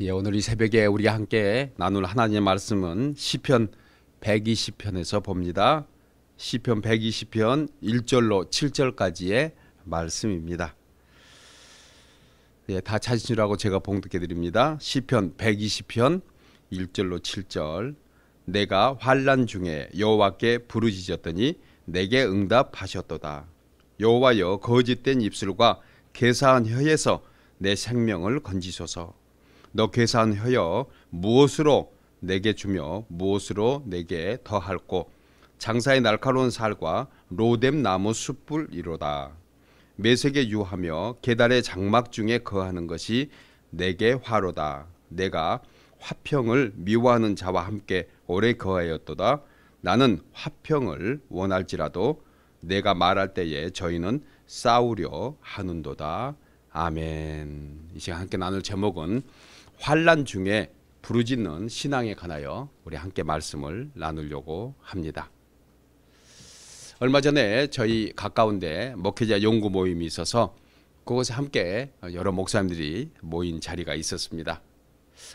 예, 오늘 이 새벽에 우리 함께 나눌 하나님의 말씀은 시편 120편에서 봅니다. 시편 120편 1절로 7절까지의 말씀입니다. 예, 다 찾으시라고 제가 봉독해 드립니다. 시편 120편 1절로 7절. 내가 환난 중에 여호와께 부르짖었더니 내게 응답하셨도다. 여호와여 거짓된 입술과 계사한 혀에서 내 생명을 건지소서. 너 계산하여 무엇으로 내게 주며 무엇으로 내게 더할꼬 장사의 날카로운 살과 로뎀 나무 숯불 이로다. 매색에 유하며 계달의 장막 중에 거하는 것이 내게 화로다. 내가 화평을 미워하는 자와 함께 오래 거하였도다. 나는 화평을 원할지라도 내가 말할 때에 저희는 싸우려 하는도다. 아멘. 이시 함께 나눌 제목은 환란 중에 부르짖는 신앙에 관하여 우리 함께 말씀을 나누려고 합니다. 얼마 전에 저희 가까운데 목회자 연구 모임이 있어서 그곳에 함께 여러 목사님들이 모인 자리가 있었습니다.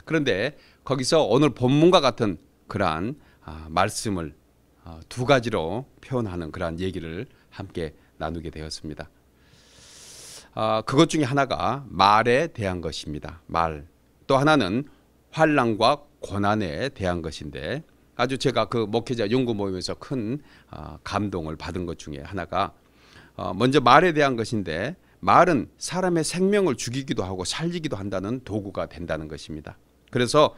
그런데 거기서 오늘 본문과 같은 그러한 아, 말씀을 아, 두 가지로 표현하는 그러한 얘기를 함께 나누게 되었습니다. 아, 그것 중에 하나가 말에 대한 것입니다. 말. 또 하나는 환란과 고난에 대한 것인데 아주 제가 그 목회자 연구 모임에서 큰 아, 감동을 받은 것 중에 하나가 어, 먼저 말에 대한 것인데 말은 사람의 생명을 죽이기도 하고 살리기도 한다는 도구가 된다는 것입니다. 그래서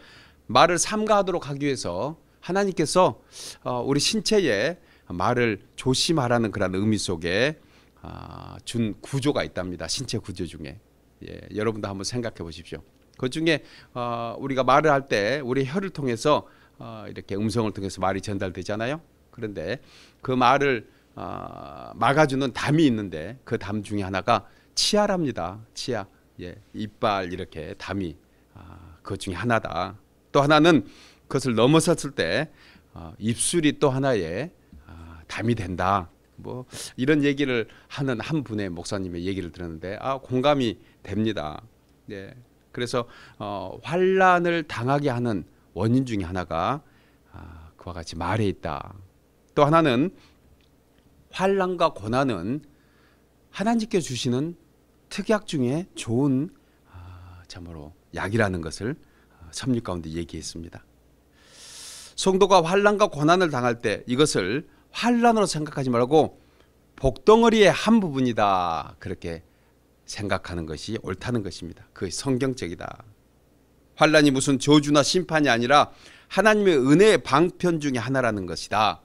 말을 삼가하도록 하기 위해서 하나님께서 어, 우리 신체에 말을 조심하라는 그런 의미 속에 아, 준 구조가 있답니다. 신체 구조 중에 예, 여러분도 한번 생각해 보십시오. 그 중에 어, 우리가 말을 할 때 우리 혀를 통해서 어, 이렇게 음성을 통해서 말이 전달되잖아요. 그런데 그 말을 어, 막아주는 담이 있는데 그 담 중에 하나가 치아랍니다. 치아, 예, 이빨 이렇게 담이 아, 그 중에 하나다. 또 하나는 그것을 넘어섰을 때 어, 입술이 또 하나의 아, 담이 된다. 뭐 이런 얘기를 하는 한 분의 목사님의 얘기를 들었는데 아 공감이 됩니다. 예. 그래서 어, 환란을 당하게 하는 원인 중의 하나가 아, 그와 같이 말에 있다. 또 하나는 환란과 고난은 하나님께 주시는 특약 중에 좋은 아, 참으로 약이라는 것을 아, 섭리 가운데 얘기했습니다. 성도가 환란과 고난을 당할 때 이것을 환란으로 생각하지 말고 복덩어리의 한 부분이다 그렇게 생각하는 것이 옳다는 것입니다. 그것 성경적이다. 환란이 무슨 저주나 심판이 아니라 하나님의 은혜의 방편 중의 하나라는 것이다.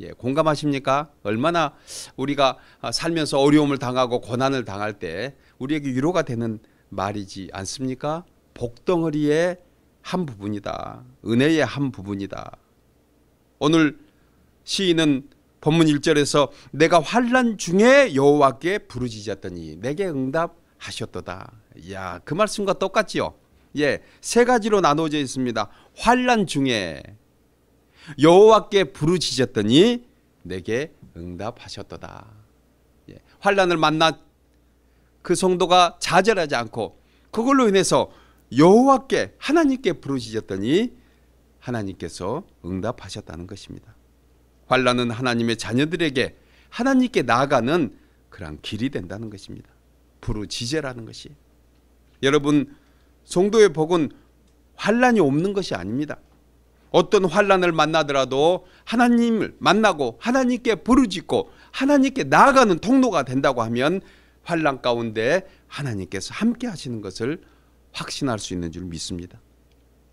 예, 공감하십니까? 얼마나 우리가 살면서 어려움을 당하고 고난을 당할 때 우리에게 위로가 되는 말이지 않습니까? 복덩어리의 한 부분이다. 은혜의 한 부분이다. 오늘 시인은 본문 1절에서 내가 환란 중에 여호와께 부르짖었더니 내게 응답하셨도다. 야, 그 말씀과 똑같지요. 예, 세 가지로 나누어져 있습니다. 환란 중에 여호와께 부르짖었더니 내게 응답하셨도다. 예, 환란을 만나 그 성도가 좌절하지 않고 그걸로 인해서 여호와께 하나님께 부르짖었더니 하나님께서 응답하셨다는 것입니다. 환란은 하나님의 자녀들에게 하나님께 나아가는 그런 길이 된다는 것입니다. 부르짖으라는 것이. 여러분 성도의 복은 환란이 없는 것이 아닙니다. 어떤 환란을 만나더라도 하나님을 만나고 하나님께 부르짖고 하나님께 나아가는 통로가 된다고 하면 환란 가운데 하나님께서 함께 하시는 것을 확신할 수 있는 줄 믿습니다.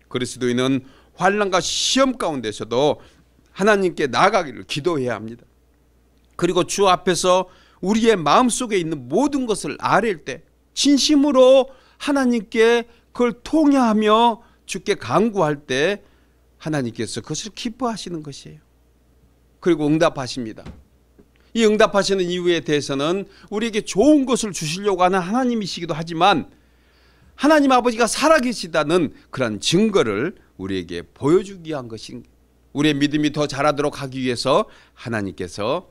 그리스도인은 환란과 시험 가운데서도 하나님께 나아가기를 기도해야 합니다. 그리고 주 앞에서 우리의 마음속에 있는 모든 것을 아랠 때 진심으로 하나님께 그걸 통야하며 주께 간구할 때 하나님께서 그것을 기뻐하시는 것이에요. 그리고 응답하십니다. 이 응답하시는 이유에 대해서는 우리에게 좋은 것을 주시려고 하는 하나님이시기도 하지만 하나님 아버지가 살아계시다는 그런 증거를 우리에게 보여주기 위한 것인 우리의 믿음이 더 자라도록 하기 위해서 하나님께서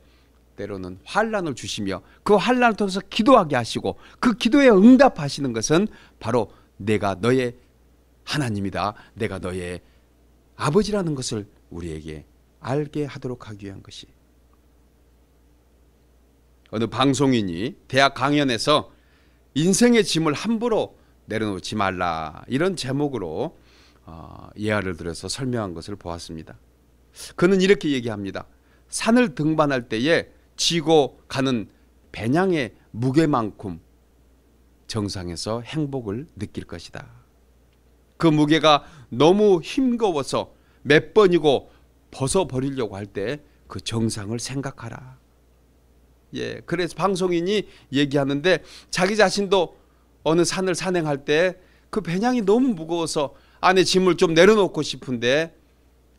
때로는 환란을 주시며 그 환란을 통해서 기도하게 하시고 그 기도에 응답하시는 것은 바로 내가 너의 하나님이다. 내가 너의 아버지라는 것을 우리에게 알게 하도록 하기 위한 것이 어느 방송인이 대학 강연에서 인생의 짐을 함부로 내려놓지 말라 이런 제목으로 어, 예화를 들어서 설명한 것을 보았습니다. 그는 이렇게 얘기합니다. 산을 등반할 때에 지고 가는 배낭의 무게만큼 정상에서 행복을 느낄 것이다. 그 무게가 너무 힘겨워서 몇 번이고 벗어버리려고 할 때 그 정상을 생각하라. 예, 그래서 방송인이 얘기하는데 자기 자신도 어느 산을 산행할 때 그 배낭이 너무 무거워서 안에 짐을 좀 내려놓고 싶은데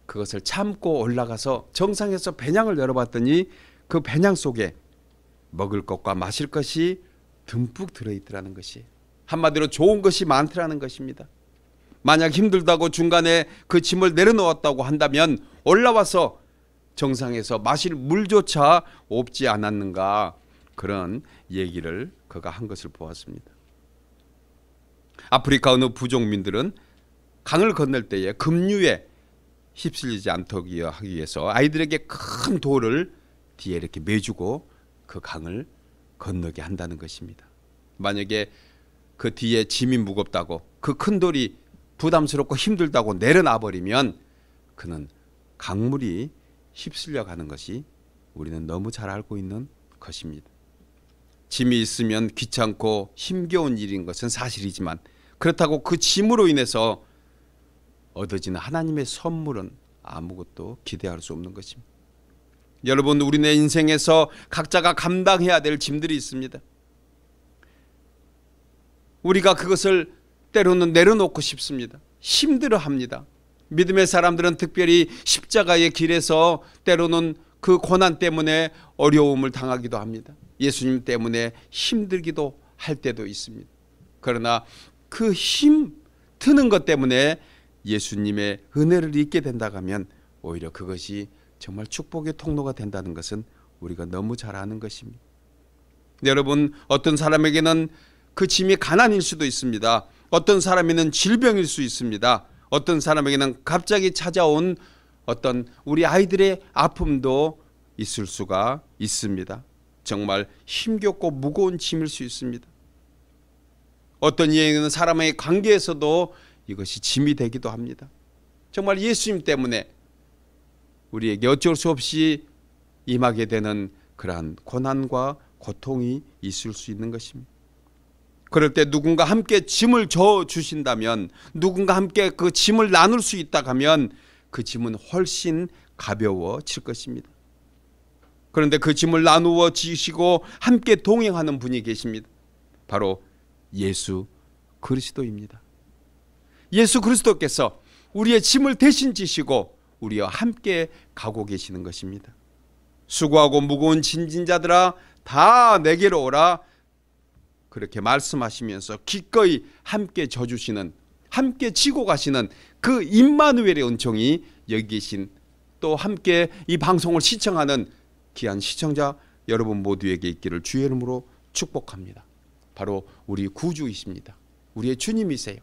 그것을 참고 올라가서 정상에서 배낭을 열어봤더니 그 배낭 속에 먹을 것과 마실 것이 듬뿍 들어있더라는 것이 한마디로 좋은 것이 많더라는 것입니다. 만약 힘들다고 중간에 그 짐을 내려놓았다고 한다면 올라와서 정상에서 마실 물조차 없지 않았는가 그런 얘기를 그가 한 것을 보았습니다. 아프리카 어느 부족민들은 강을 건널 때에 급류에 휩쓸리지 않도록 하기 위해서 아이들에게 큰 돌을 뒤에 이렇게 메주고그 강을 건너게 한다는 것입니다. 만약에 그 뒤에 짐이 무겁다고 그 큰 돌이 부담스럽고 힘들다고 내려놔 버리면 그는 강물이 휩쓸려 가는 것이 우리는 너무 잘 알고 있는 것입니다. 짐이 있으면 귀찮고 힘겨운 일인 것은 사실이지만 그렇다고 그 짐으로 인해서 얻어지는 하나님의 선물은 아무것도 기대할 수 없는 것입니다. 여러분 우리네 인생에서 각자가 감당해야 될 짐들이 있습니다. 우리가 그것을 때로는 내려놓고 싶습니다. 힘들어 합니다. 믿음의 사람들은 특별히 십자가의 길에서 때로는 그 고난 때문에 어려움을 당하기도 합니다. 예수님 때문에 힘들기도 할 때도 있습니다. 그러나 그 힘 드는 것 때문에 예수님의 은혜를 잊게 된다면 고하 오히려 그것이 정말 축복의 통로가 된다는 것은 우리가 너무 잘 아는 것입니다. 여러분 어떤 사람에게는 그 짐이 가난일 수도 있습니다. 어떤 사람에게는 질병일 수 있습니다. 어떤 사람에게는 갑자기 찾아온 어떤 우리 아이들의 아픔도 있을 수가 있습니다. 정말 힘겹고 무거운 짐일 수 있습니다. 어떤 이에는 사람의 관계에서도 이것이 짐이 되기도 합니다. 정말 예수님 때문에 우리에게 어쩔 수 없이 임하게 되는 그러한 고난과 고통이 있을 수 있는 것입니다. 그럴 때 누군가 함께 짐을 져 주신다면 누군가 함께 그 짐을 나눌 수 있다 가면 그 짐은 훨씬 가벼워질 것입니다. 그런데 그 짐을 나누어 지시고 함께 동행하는 분이 계십니다. 바로 예수 그리스도입니다. 예수 그리스도께서 우리의 짐을 대신 지시고 우리와 함께 가고 계시는 것입니다. 수고하고 무거운 진진자들아 다 내게로 오라 그렇게 말씀하시면서 기꺼이 함께 져주시는 함께 지고 가시는 그 임마누엘의 은총이 여기 계신 또 함께 이 방송을 시청하는 귀한 시청자 여러분 모두에게 있기를 주의 이름으로 축복합니다. 바로 우리 구주이십니다. 우리의 주님이세요.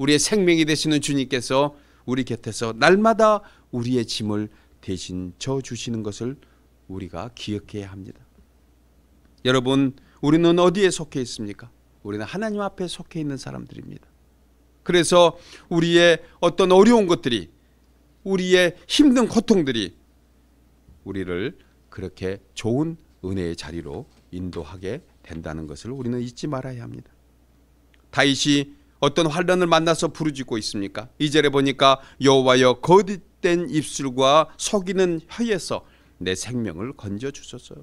우리의 생명이 되시는 주님께서 우리 곁에서 날마다 우리의 짐을 대신 져 주시는 것을 우리가 기억해야 합니다. 여러분, 우리는 어디에 속해 있습니까? 우리는 하나님 앞에 속해 있는 사람들입니다. 그래서 우리의 어떤 어려운 것들이 우리의 힘든 고통들이 우리를 그렇게 좋은 은혜의 자리로 인도하게 된다는 것을 우리는 잊지 말아야 합니다. 다윗이 어떤 환란을 만나서 부르짖고 있습니까? 이 절에 보니까 여호와여 거짓된 입술과 속이는 혀에서 내 생명을 건져 주소서.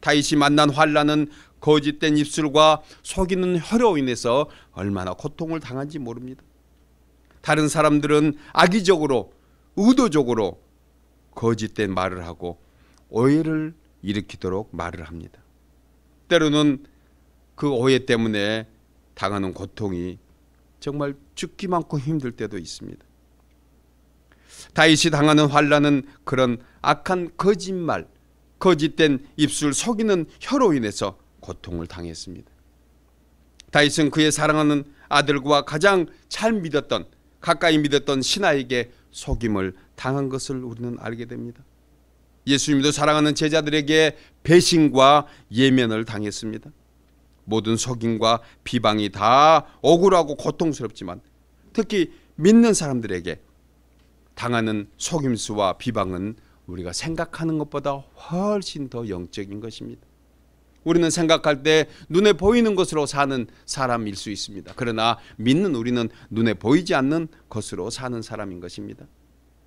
다윗이 만난 환란은 거짓된 입술과 속이는 혀로 인해서 얼마나 고통을 당한지 모릅니다. 다른 사람들은 악의적으로 의도적으로 거짓된 말을 하고 오해를 일으키도록 말을 합니다. 때로는 그 오해 때문에 당하는 고통이 정말 죽기만큼 힘들 때도 있습니다. 다윗이 당하는 환란은 그런 악한 거짓말, 거짓된 입술 속이는 혀로 인해서 고통을 당했습니다. 다윗은 그의 사랑하는 아들과 가장 잘 믿었던 가까이 믿었던 신하에게 속임을 당한 것을 우리는 알게 됩니다. 예수님도 사랑하는 제자들에게 배신과 예면을 당했습니다. 모든 속임과 비방이 다 억울하고 고통스럽지만 특히 믿는 사람들에게 당하는 속임수와 비방은 우리가 생각하는 것보다 훨씬 더 영적인 것입니다. 우리는 생각할 때 눈에 보이는 것으로 사는 사람일 수 있습니다. 그러나 믿는 우리는 눈에 보이지 않는 것으로 사는 사람인 것입니다.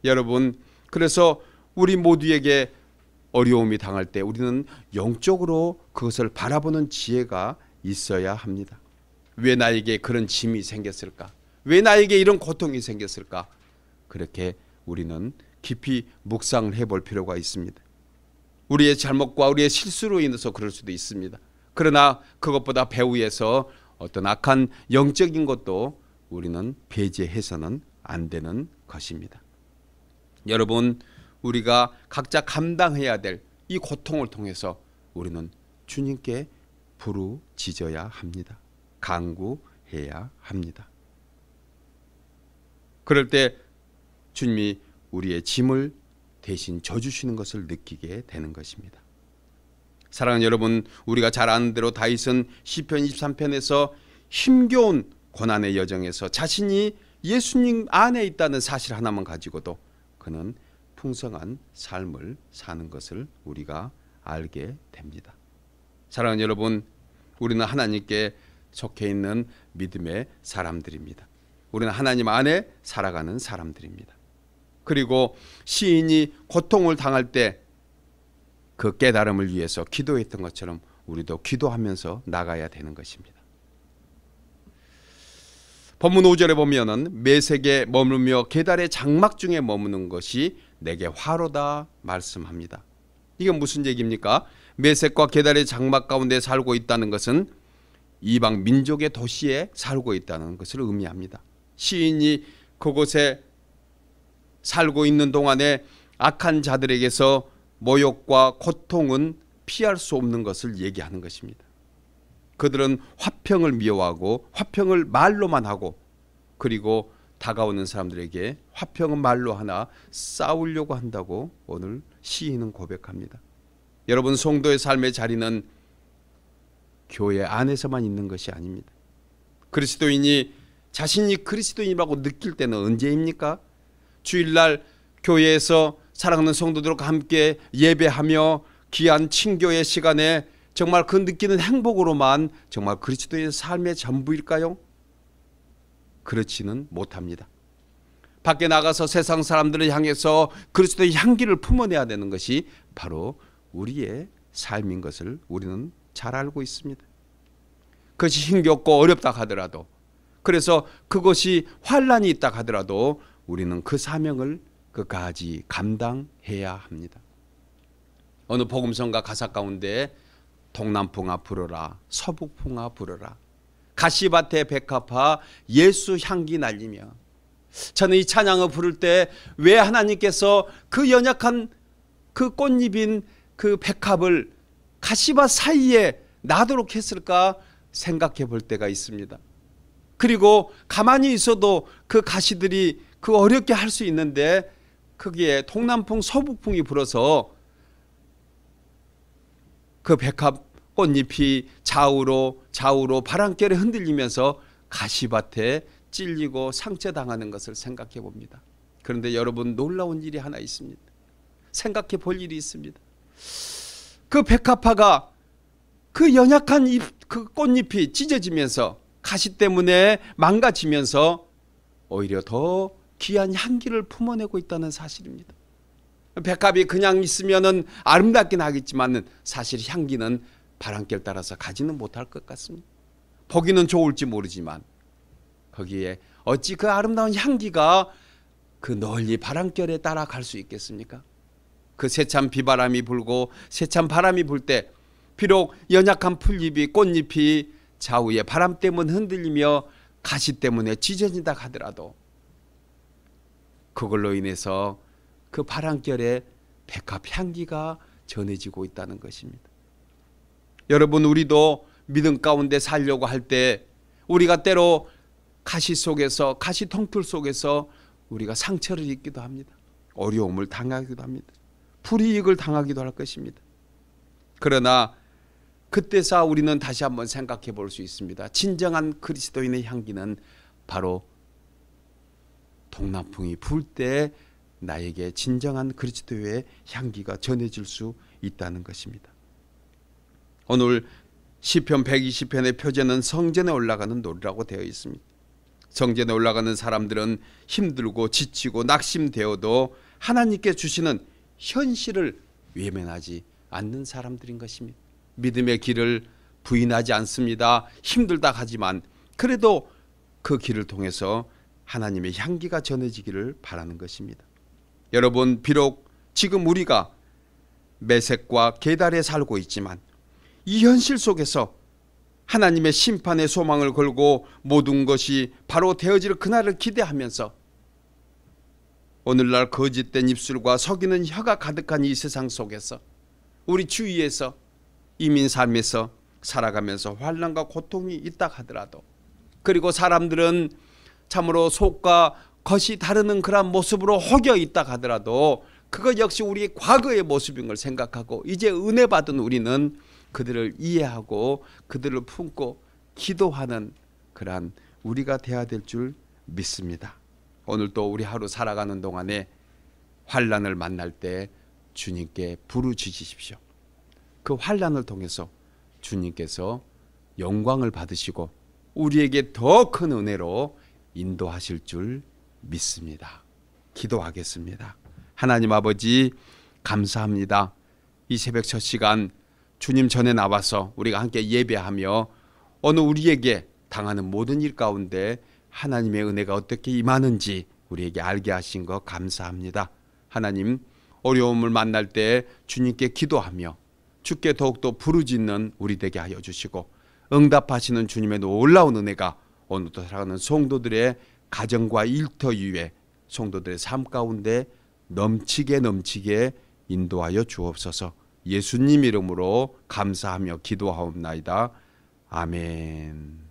여러분, 그래서 우리 모두에게 어려움이 당할 때 우리는 영적으로 그것을 바라보는 지혜가 있어야 합니다. 왜 나에게 그런 짐이 생겼을까? 왜 나에게 이런 고통이 생겼을까? 그렇게 우리는 깊이 묵상을 해볼 필요가 있습니다. 우리의 잘못과 우리의 실수로 인해서 그럴 수도 있습니다. 그러나 그것보다 배후에서 어떤 악한 영적인 것도 우리는 배제해서는 안 되는 것입니다. 여러분, 우리가 각자 감당해야 될 이 고통을 통해서 우리는 주님께 부르짖어야 합니다. 강구해야 합니다. 그럴 때 주님이 우리의 짐을 대신 져주시는 것을 느끼게 되는 것입니다. 사랑하는 여러분, 우리가 잘 아는 대로 다윗은 시편 23편에서 힘겨운 고난의 여정에서 자신이 예수님 안에 있다는 사실 하나만 가지고도 그는 풍성한 삶을 사는 것을 우리가 알게 됩니다. 사랑하는 여러분, 우리는 하나님께 속해 있는 믿음의 사람들입니다. 우리는 하나님 안에 살아가는 사람들입니다. 그리고 시인이 고통을 당할 때 그 깨달음을 위해서 기도했던 것처럼 우리도 기도하면서 나가야 되는 것입니다. 본문 5절에 보면은 매색에 머물며 계달의 장막 중에 머무는 것이 내게 화로다 말씀합니다. 이게 무슨 얘기입니까? 메색과계달의 장막 가운데 살고 있다는 것은 이방 민족의 도시에 살고 있다는 것을 의미합니다. 시인이 그곳에 살고 있는 동안에 악한 자들에게서 모욕과 고통은 피할 수 없는 것을 얘기하는 것입니다. 그들은 화평을 미워하고 화평을 말로만 하고 그리고 다가오는 사람들에게 화평은 말로 하나 싸우려고 한다고 오늘 시인은 고백합니다. 여러분 성도의 삶의 자리는 교회 안에서만 있는 것이 아닙니다. 그리스도인이 자신이 그리스도인이라고 느낄 때는 언제입니까? 주일날 교회에서 사랑하는 성도들과 함께 예배하며 귀한 친교의 시간에 정말 그 느끼는 행복으로만 정말 그리스도의 삶의 전부일까요? 그렇지는 못합니다. 밖에 나가서 세상 사람들을 향해서 그리스도의 향기를 품어내야 되는 것이 바로 우리의 삶인 것을 우리는 잘 알고 있습니다. 그것이 힘겹고 어렵다 하더라도 그래서 그것이 환란이 있다 하더라도 우리는 그 사명을 그까지 감당해야 합니다. 어느 복음성가 가사 가운데 동남풍아 불어라 서북풍아 불어라 가시밭에 백합화 예수 향기 날리며 저는 이 찬양을 부를 때 왜 하나님께서 그 연약한 그 꽃잎인 그 백합을 가시밭 사이에 놔도록 했을까 생각해 볼 때가 있습니다. 그리고 가만히 있어도 그 가시들이 그 어렵게 할 수 있는데 거기에 동남풍 서북풍이 불어서 그 백합 꽃잎이 좌우로 좌우로 바람결에 흔들리면서 가시밭에 찔리고 상처당하는 것을 생각해 봅니다. 그런데 여러분 놀라운 일이 하나 있습니다. 생각해 볼 일이 있습니다. 그 백합화가 그 연약한 잎, 그 꽃잎이 찢어지면서 가시 때문에 망가지면서 오히려 더 귀한 향기를 품어내고 있다는 사실입니다. 백합이 그냥 있으면은 아름답긴 하겠지만은 사실 향기는 바람결 따라서 가지는 못할 것 같습니다. 보기는 좋을지 모르지만 거기에 어찌 그 아름다운 향기가 그 널리 바람결에 따라갈 수 있겠습니까? 그새참 비바람이 불고 새참 바람이 불 때 비록 연약한 풀잎이 꽃잎이 좌우에 바람 때문에 흔들리며 가시 때문에 찢어진다 하더라도 그걸로 인해서 그 바람결에 백합 향기가 전해지고 있다는 것입니다. 여러분 우리도 믿음 가운데 살려고 할 때 우리가 때로 가시 속에서 가시 통틀 속에서 우리가 상처를 입기도 합니다. 어려움을 당하기도 합니다. 불이익을 당하기도 할 것입니다. 그러나 그때사 우리는 다시 한번 생각해 볼 수 있습니다. 진정한 그리스도인의 향기는 바로 동남풍이 불 때 나에게 진정한 그리스도의 향기가 전해질 수 있다는 것입니다. 오늘 시편 120편의 표제는 성전에 올라가는 노래라고 되어 있습니다. 성전에 올라가는 사람들은 힘들고 지치고 낙심되어도 하나님께 주시는 현실을 외면하지 않는 사람들인 것입니다. 믿음의 길을 부인하지 않습니다. 힘들다 하지만 그래도 그 길을 통해서 하나님의 향기가 전해지기를 바라는 것입니다. 여러분 비록 지금 우리가 매색과 계달에 살고 있지만 이 현실 속에서 하나님의 심판의 소망을 걸고 모든 것이 바로 되어질 그날을 기대하면서 오늘날 거짓된 입술과 속이는 혀가 가득한 이 세상 속에서 우리 주위에서 이민 삶에서 살아가면서 환란과 고통이 있다 하더라도 그리고 사람들은 참으로 속과 것이 다르는 그런 모습으로 혹여 있다 하더라도 그것 역시 우리 과거의 모습인 걸 생각하고 이제 은혜 받은 우리는 그들을 이해하고 그들을 품고 기도하는 그러한 우리가 돼야 될 줄 믿습니다. 오늘도 우리 하루 살아가는 동안에 환란을 만날 때 주님께 부르짖으십시오. 그 환란을 통해서 주님께서 영광을 받으시고 우리에게 더 큰 은혜로 인도하실 줄 믿습니다. 기도하겠습니다. 하나님 아버지 감사합니다. 이 새벽 첫 시간 주님 전에 나와서 우리가 함께 예배하며 어느 우리에게 당하는 모든 일 가운데 하나님의 은혜가 어떻게 임하는지 우리에게 알게 하신 것 감사합니다. 하나님 어려움을 만날 때 주님께 기도하며 주께 더욱더 부르짖는 우리 되게 하여 주시고 응답하시는 주님의 놀라운 은혜가 오늘도 살아가는 성도들의 가정과 일터 위에 성도들의 삶 가운데 넘치게 넘치게 인도하여 주옵소서 예수님 이름으로 감사하며 기도하옵나이다. 아멘.